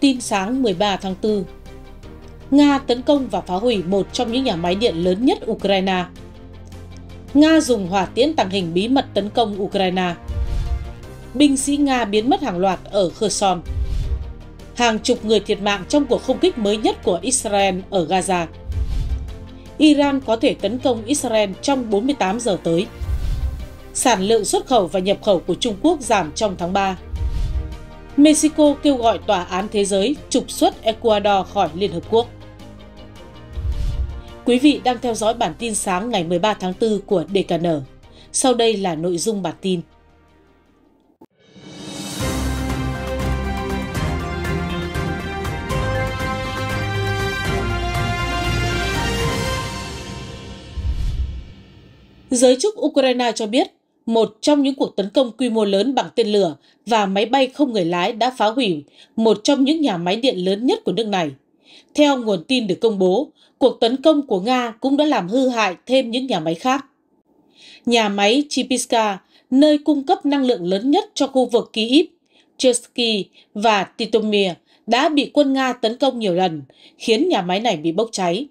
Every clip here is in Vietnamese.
Tin sáng 13 tháng 4 Nga tấn công và phá hủy một trong những nhà máy điện lớn nhất Ukraine. Nga dùng hỏa tiễn tàng hình bí mật tấn công Ukraine. Binh sĩ Nga biến mất hàng loạt ở Kherson. Hàng chục người thiệt mạng trong cuộc không kích mới nhất của Israel ở Gaza. Iran có thể tấn công Israel trong 48 giờ tới. Sản lượng xuất khẩu và nhập khẩu của Trung Quốc giảm trong tháng 3. Mexico kêu gọi Tòa án Thế giới trục xuất Ecuador khỏi Liên Hợp Quốc. Quý vị đang theo dõi bản tin sáng ngày 13 tháng 4 của DKN. Sau đây là nội dung bản tin. Giới chức Ukraine cho biết một trong những cuộc tấn công quy mô lớn bằng tên lửa và máy bay không người lái đã phá hủy một trong những nhà máy điện lớn nhất của nước này. Theo nguồn tin được công bố, cuộc tấn công của Nga cũng đã làm hư hại thêm những nhà máy khác. Nhà máy Chipiska, nơi cung cấp năng lượng lớn nhất cho khu vực Kyiv, Chersky và Titomir đã bị quân Nga tấn công nhiều lần, khiến nhà máy này bị bốc cháy.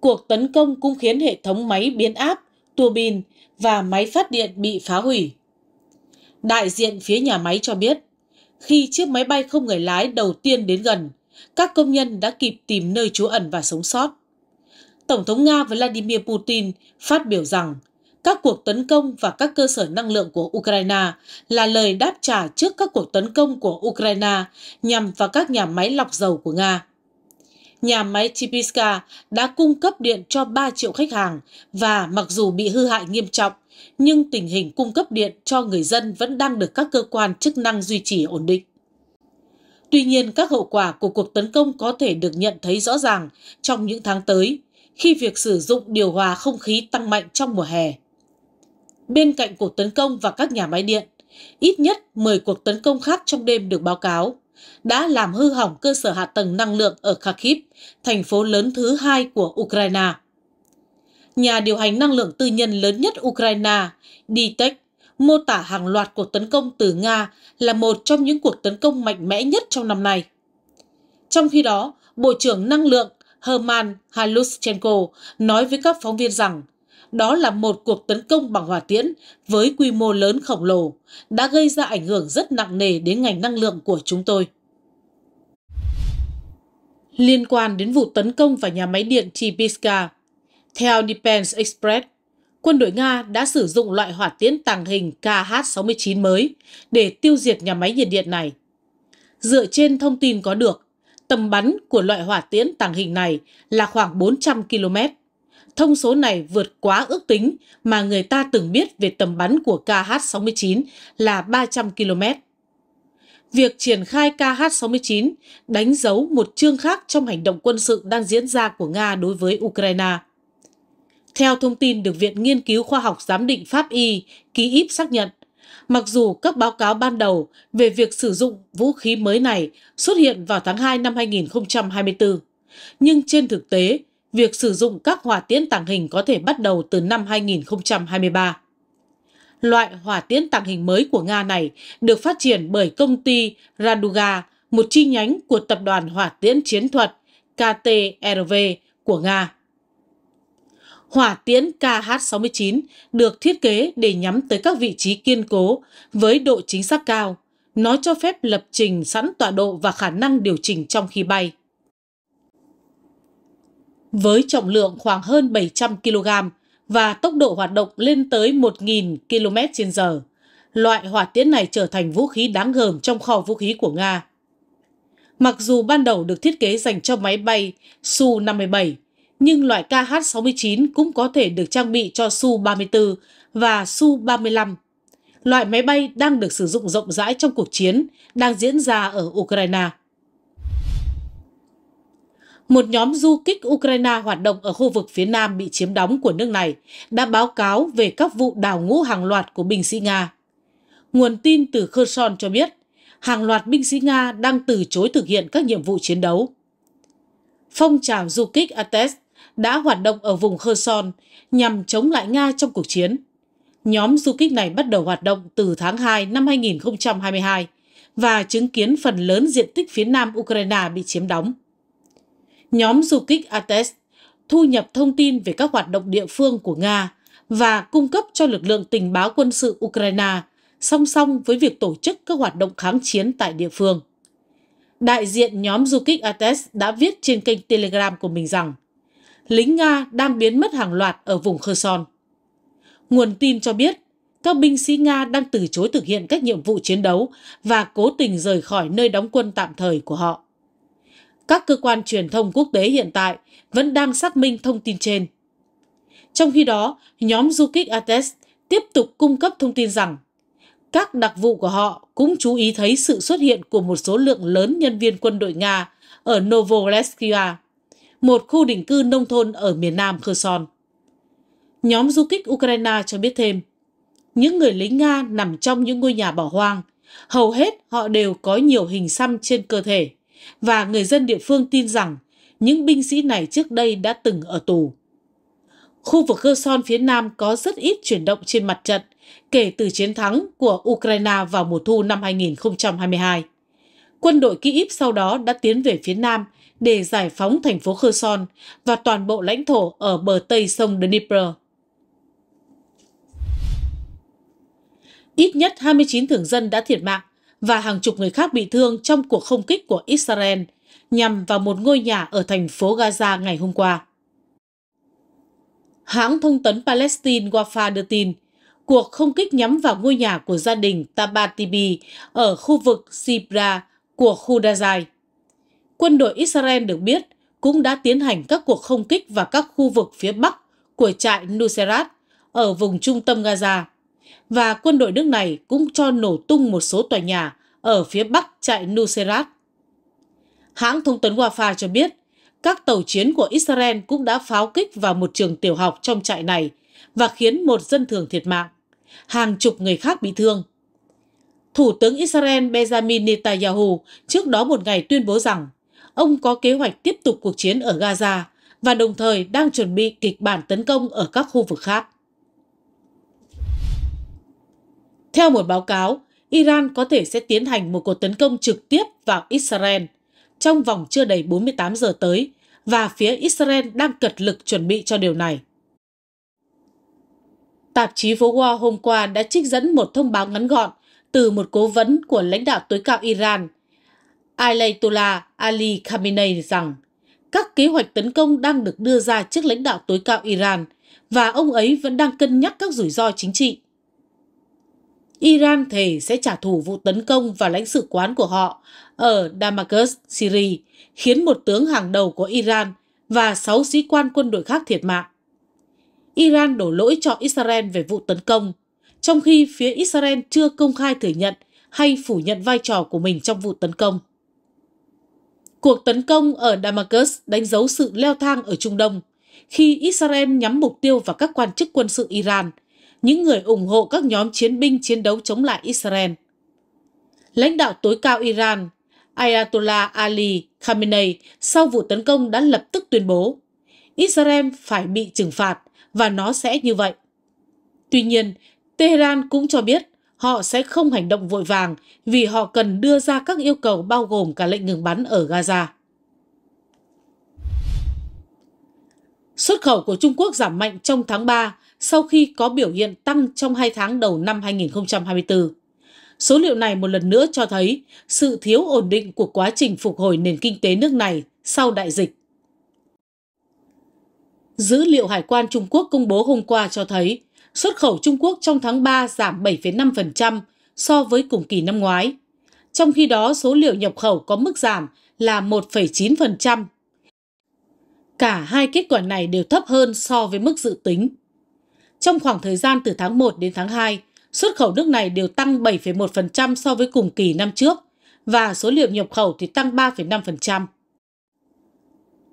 Cuộc tấn công cũng khiến hệ thống máy biến áp tua bin và máy phát điện bị phá hủy. Đại diện phía nhà máy cho biết, khi chiếc máy bay không người lái đầu tiên đến gần, các công nhân đã kịp tìm nơi trú ẩn và sống sót. Tổng thống Nga Vladimir Putin phát biểu rằng các cuộc tấn công và các cơ sở năng lượng của Ukraine là lời đáp trả trước các cuộc tấn công của Ukraine nhằm vào các nhà máy lọc dầu của Nga nhà máy Tipiska đã cung cấp điện cho 3 triệu khách hàng và mặc dù bị hư hại nghiêm trọng, nhưng tình hình cung cấp điện cho người dân vẫn đang được các cơ quan chức năng duy trì ổn định. Tuy nhiên, các hậu quả của cuộc tấn công có thể được nhận thấy rõ ràng trong những tháng tới, khi việc sử dụng điều hòa không khí tăng mạnh trong mùa hè. Bên cạnh cuộc tấn công và các nhà máy điện, ít nhất 10 cuộc tấn công khác trong đêm được báo cáo đã làm hư hỏng cơ sở hạ tầng năng lượng ở Kharkiv, thành phố lớn thứ hai của Ukraine. Nhà điều hành năng lượng tư nhân lớn nhất Ukraine, DTEC, mô tả hàng loạt cuộc tấn công từ Nga là một trong những cuộc tấn công mạnh mẽ nhất trong năm nay. Trong khi đó, Bộ trưởng Năng lượng Herman Halushchenko nói với các phóng viên rằng đó là một cuộc tấn công bằng hỏa tiễn với quy mô lớn khổng lồ, đã gây ra ảnh hưởng rất nặng nề đến ngành năng lượng của chúng tôi. Liên quan đến vụ tấn công vào nhà máy điện Chibitska, theo Defense Express, quân đội Nga đã sử dụng loại hỏa tiễn tàng hình KH-69 mới để tiêu diệt nhà máy nhiệt điện này. Dựa trên thông tin có được, tầm bắn của loại hỏa tiễn tàng hình này là khoảng 400 km thông số này vượt quá ước tính mà người ta từng biết về tầm bắn của KH-69 là 300 km. Việc triển khai KH-69 đánh dấu một chương khác trong hành động quân sự đang diễn ra của Nga đối với Ukraine. Theo thông tin được Viện Nghiên cứu Khoa học Giám định Pháp Y, ký íp xác nhận, mặc dù các báo cáo ban đầu về việc sử dụng vũ khí mới này xuất hiện vào tháng 2 năm 2024, nhưng trên thực tế, việc sử dụng các hỏa tiễn tàng hình có thể bắt đầu từ năm 2023. Loại hỏa tiễn tàng hình mới của Nga này được phát triển bởi công ty Raduga, một chi nhánh của tập đoàn hỏa tiễn chiến thuật KTRV của Nga. Hỏa tiễn KH-69 được thiết kế để nhắm tới các vị trí kiên cố với độ chính xác cao. Nó cho phép lập trình sẵn tọa độ và khả năng điều chỉnh trong khi bay với trọng lượng khoảng hơn 700 kg và tốc độ hoạt động lên tới 1.000 km h Loại hỏa tiễn này trở thành vũ khí đáng gờm trong kho vũ khí của Nga. Mặc dù ban đầu được thiết kế dành cho máy bay Su-57, nhưng loại KH-69 cũng có thể được trang bị cho Su-34 và Su-35. Loại máy bay đang được sử dụng rộng rãi trong cuộc chiến đang diễn ra ở Ukraine một nhóm du kích Ukraine hoạt động ở khu vực phía nam bị chiếm đóng của nước này đã báo cáo về các vụ đào ngũ hàng loạt của binh sĩ Nga. Nguồn tin từ Kherson cho biết, hàng loạt binh sĩ Nga đang từ chối thực hiện các nhiệm vụ chiến đấu. Phong trào du kích Ates đã hoạt động ở vùng Kherson nhằm chống lại Nga trong cuộc chiến. Nhóm du kích này bắt đầu hoạt động từ tháng 2 năm 2022 và chứng kiến phần lớn diện tích phía nam Ukraine bị chiếm đóng nhóm du kích Ates thu nhập thông tin về các hoạt động địa phương của Nga và cung cấp cho lực lượng tình báo quân sự Ukraine song song với việc tổ chức các hoạt động kháng chiến tại địa phương. Đại diện nhóm du kích Ates đã viết trên kênh Telegram của mình rằng lính Nga đang biến mất hàng loạt ở vùng Kherson. Nguồn tin cho biết các binh sĩ Nga đang từ chối thực hiện các nhiệm vụ chiến đấu và cố tình rời khỏi nơi đóng quân tạm thời của họ. Các cơ quan truyền thông quốc tế hiện tại vẫn đang xác minh thông tin trên. Trong khi đó, nhóm du kích Ates tiếp tục cung cấp thông tin rằng các đặc vụ của họ cũng chú ý thấy sự xuất hiện của một số lượng lớn nhân viên quân đội Nga ở Novoleskia, một khu định cư nông thôn ở miền nam Kherson. Nhóm du kích Ukraine cho biết thêm, những người lính Nga nằm trong những ngôi nhà bỏ hoang, hầu hết họ đều có nhiều hình xăm trên cơ thể và người dân địa phương tin rằng những binh sĩ này trước đây đã từng ở tù. Khu vực Kherson phía Nam có rất ít chuyển động trên mặt trận kể từ chiến thắng của Ukraine vào mùa thu năm 2022. Quân đội Kyiv sau đó đã tiến về phía Nam để giải phóng thành phố Kherson và toàn bộ lãnh thổ ở bờ tây sông Dnipro. Ít nhất 29 thường dân đã thiệt mạng và hàng chục người khác bị thương trong cuộc không kích của Israel nhằm vào một ngôi nhà ở thành phố Gaza ngày hôm qua. Hãng thông tấn Palestine Wafa đưa tin, cuộc không kích nhắm vào ngôi nhà của gia đình Tabatibi ở khu vực Sibra của khu Dazai. Quân đội Israel được biết cũng đã tiến hành các cuộc không kích vào các khu vực phía bắc của trại Nusrat ở vùng trung tâm Gaza và quân đội nước này cũng cho nổ tung một số tòa nhà ở phía bắc trại Nuseirat. Hãng thông tấn Wafa cho biết, các tàu chiến của Israel cũng đã pháo kích vào một trường tiểu học trong trại này và khiến một dân thường thiệt mạng, hàng chục người khác bị thương. Thủ tướng Israel Benjamin Netanyahu trước đó một ngày tuyên bố rằng ông có kế hoạch tiếp tục cuộc chiến ở Gaza và đồng thời đang chuẩn bị kịch bản tấn công ở các khu vực khác. Theo một báo cáo, Iran có thể sẽ tiến hành một cuộc tấn công trực tiếp vào Israel trong vòng chưa đầy 48 giờ tới và phía Israel đang cật lực chuẩn bị cho điều này. Tạp chí Phố Wall hôm qua đã trích dẫn một thông báo ngắn gọn từ một cố vấn của lãnh đạo tối cao Iran, Ayatollah Ali Khamenei rằng các kế hoạch tấn công đang được đưa ra trước lãnh đạo tối cao Iran và ông ấy vẫn đang cân nhắc các rủi ro chính trị Iran thề sẽ trả thù vụ tấn công vào lãnh sự quán của họ ở Damascus, Syria, khiến một tướng hàng đầu của Iran và 6 sĩ quan quân đội khác thiệt mạng. Iran đổ lỗi cho Israel về vụ tấn công, trong khi phía Israel chưa công khai thừa nhận hay phủ nhận vai trò của mình trong vụ tấn công. Cuộc tấn công ở Damascus đánh dấu sự leo thang ở Trung Đông, khi Israel nhắm mục tiêu vào các quan chức quân sự Iran – những người ủng hộ các nhóm chiến binh chiến đấu chống lại Israel. Lãnh đạo tối cao Iran Ayatollah Ali Khamenei sau vụ tấn công đã lập tức tuyên bố Israel phải bị trừng phạt và nó sẽ như vậy. Tuy nhiên, Tehran cũng cho biết họ sẽ không hành động vội vàng vì họ cần đưa ra các yêu cầu bao gồm cả lệnh ngừng bắn ở Gaza. Xuất khẩu của Trung Quốc giảm mạnh trong tháng 3 sau khi có biểu hiện tăng trong 2 tháng đầu năm 2024. Số liệu này một lần nữa cho thấy sự thiếu ổn định của quá trình phục hồi nền kinh tế nước này sau đại dịch. Dữ liệu Hải quan Trung Quốc công bố hôm qua cho thấy xuất khẩu Trung Quốc trong tháng 3 giảm 7,5% so với cùng kỳ năm ngoái. Trong khi đó, số liệu nhập khẩu có mức giảm là 1,9%. Cả hai kết quả này đều thấp hơn so với mức dự tính trong khoảng thời gian từ tháng 1 đến tháng 2, xuất khẩu nước này đều tăng 7,1% so với cùng kỳ năm trước và số liệu nhập khẩu thì tăng 3,5%.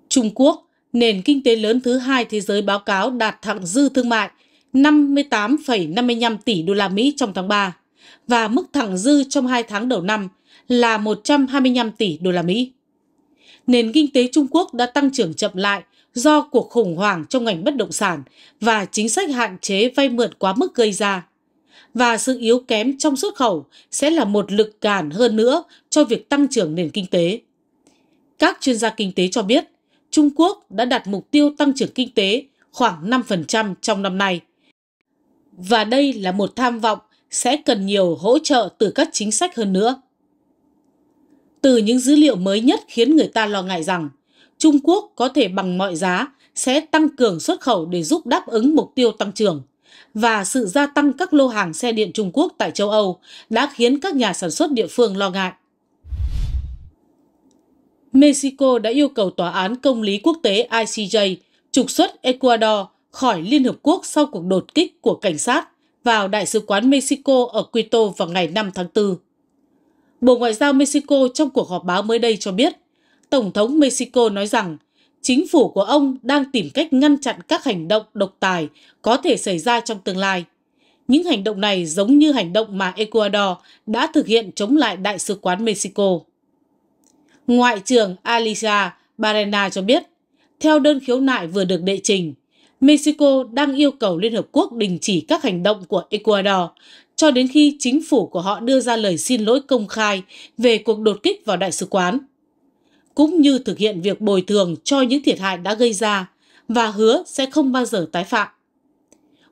Trung Quốc, nền kinh tế lớn thứ hai thế giới báo cáo đạt thặng dư thương mại 58,55 tỷ đô la Mỹ trong tháng 3 và mức thặng dư trong 2 tháng đầu năm là 125 tỷ đô la Mỹ. Nền kinh tế Trung Quốc đã tăng trưởng chậm lại do cuộc khủng hoảng trong ngành bất động sản và chính sách hạn chế vay mượn quá mức gây ra. Và sự yếu kém trong xuất khẩu sẽ là một lực cản hơn nữa cho việc tăng trưởng nền kinh tế. Các chuyên gia kinh tế cho biết, Trung Quốc đã đặt mục tiêu tăng trưởng kinh tế khoảng 5% trong năm nay. Và đây là một tham vọng sẽ cần nhiều hỗ trợ từ các chính sách hơn nữa. Từ những dữ liệu mới nhất khiến người ta lo ngại rằng Trung Quốc có thể bằng mọi giá sẽ tăng cường xuất khẩu để giúp đáp ứng mục tiêu tăng trưởng. Và sự gia tăng các lô hàng xe điện Trung Quốc tại châu Âu đã khiến các nhà sản xuất địa phương lo ngại. Mexico đã yêu cầu Tòa án Công lý Quốc tế ICJ trục xuất Ecuador khỏi Liên Hợp Quốc sau cuộc đột kích của cảnh sát vào Đại sứ quán Mexico ở Quito vào ngày 5 tháng 4. Bộ Ngoại giao Mexico trong cuộc họp báo mới đây cho biết Tổng thống Mexico nói rằng chính phủ của ông đang tìm cách ngăn chặn các hành động độc tài có thể xảy ra trong tương lai. Những hành động này giống như hành động mà Ecuador đã thực hiện chống lại Đại sứ quán Mexico. Ngoại trưởng Alicia Barrena cho biết, theo đơn khiếu nại vừa được đệ trình, Mexico đang yêu cầu Liên Hợp Quốc đình chỉ các hành động của Ecuador cho đến khi chính phủ của họ đưa ra lời xin lỗi công khai về cuộc đột kích vào đại sứ quán cũng như thực hiện việc bồi thường cho những thiệt hại đã gây ra và hứa sẽ không bao giờ tái phạm.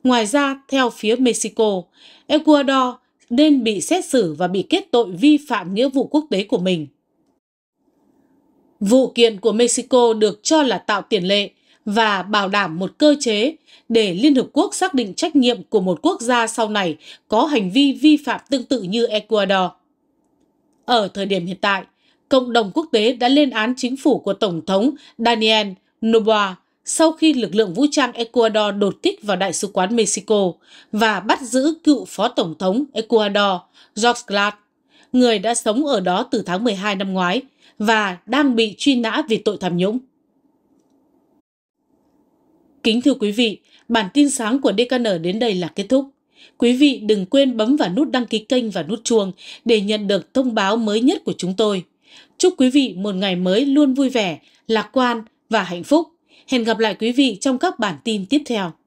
Ngoài ra, theo phía Mexico, Ecuador nên bị xét xử và bị kết tội vi phạm nghĩa vụ quốc tế của mình. Vụ kiện của Mexico được cho là tạo tiền lệ và bảo đảm một cơ chế để Liên Hợp Quốc xác định trách nhiệm của một quốc gia sau này có hành vi vi phạm tương tự như Ecuador. Ở thời điểm hiện tại, cộng đồng quốc tế đã lên án chính phủ của Tổng thống Daniel Noboa sau khi lực lượng vũ trang Ecuador đột kích vào Đại sứ quán Mexico và bắt giữ cựu Phó Tổng thống Ecuador George Glad, người đã sống ở đó từ tháng 12 năm ngoái và đang bị truy nã vì tội tham nhũng. Kính thưa quý vị, bản tin sáng của DKN đến đây là kết thúc. Quý vị đừng quên bấm vào nút đăng ký kênh và nút chuông để nhận được thông báo mới nhất của chúng tôi. Chúc quý vị một ngày mới luôn vui vẻ, lạc quan và hạnh phúc. Hẹn gặp lại quý vị trong các bản tin tiếp theo.